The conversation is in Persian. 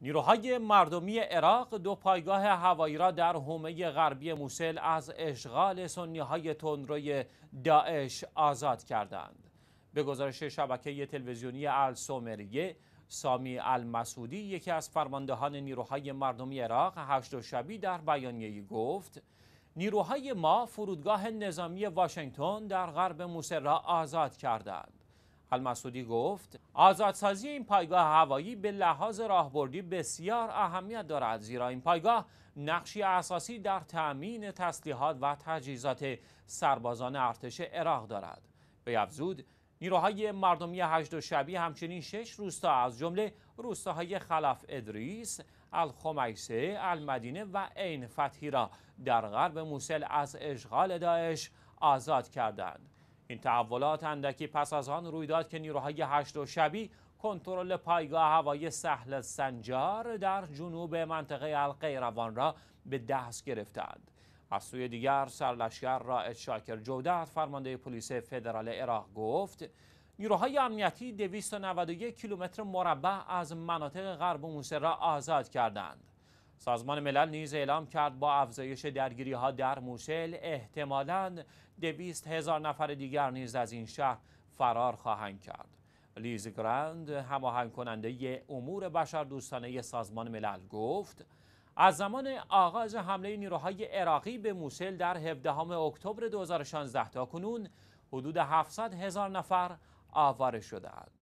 نیروهای مردمی عراق دو پایگاه هوایی را در حومه غربی موسل از اشغال سنی تندروی داعش آزاد کردند. به گزارش شبکه تلویزیونی السومریه، سامی المسعودی یکی از فرماندهان نیروهای مردمی عراق هشت شبی در بیانیه گفت نیروهای ما فرودگاه نظامی واشنگتن در غرب موسل را آزاد کردند. المسعودی گفت آزادسازی این پایگاه هوایی به لحاظ راهبردی بسیار اهمیت دارد زیرا این پایگاه نقشی اساسی در تأمین تسلیحات و تجهیزات سربازان ارتش عراق دارد به افزود نیروهای مردمی هشت و شبی همچنین شش روستا از جمله روستاهای خلف ادریس، الخمیسه، المدینه و عین فتحی را در غرب موسل از اشغال داعش آزاد کردند. این تحولات اندکی پس از آن روی داد که نیروهای هشت و شبی کنترل پایگاه هوای سهل سنجار در جنوب منطقه القیروان را به دست گرفتند از سوی دیگر سرلشکر رائد شاکر جودت فرمانده پلیس فدرال عراق گفت نیروهای امنیتی 291 کیلومتر مربع از مناطق غرب موسر را آزاد کردند سازمان ملل نیز اعلام کرد با افزایش درگیری ها در موشل احتمالاً دویست هزار نفر دیگر نیز از این شهر فرار خواهند کرد. لیز گراند هماهنگ کننده امور بشر دوستانه سازمان ملل گفت از زمان آغاز حمله نیروهای عراقی به موسل در 17 اکتبر 2016 تا کنون حدود 700 هزار نفر آواره شدند.